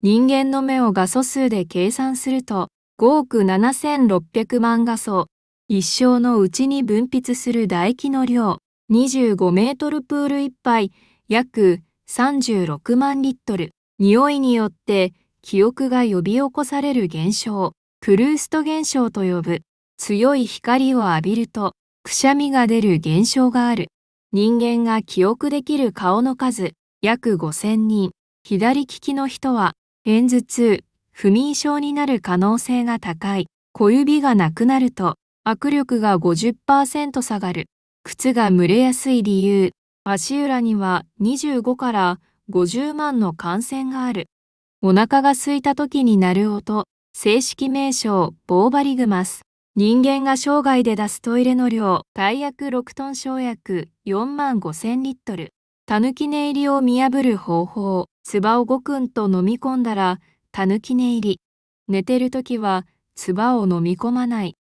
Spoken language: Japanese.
人間の目を画素数で計算すると、5億7600万画素、一生のうちに分泌する唾液の量、25メートルプール1杯、約36万リットル。匂いによって記憶が呼び起こされる現象、プルースト現象と呼ぶ。強い光を浴びると、くしゃみが出る現象がある。人間が記憶できる顔の数、約5000人。左利きの人は片頭痛、不眠症になる可能性が高い。小指がなくなると握力が50%下がる。靴が蒸れやすい理由。足裏には25から50万の感染がある。お腹が空いた時に鳴る音。正式名称、ボーバリグマス。人間が生涯で出すトイレの量、大約6トン小薬4万5千リットル。タヌキ寝入りを見破る方法。つばをごくんと飲み込んだら、たぬき寝入り。寝てるときは、つばを飲み込まない。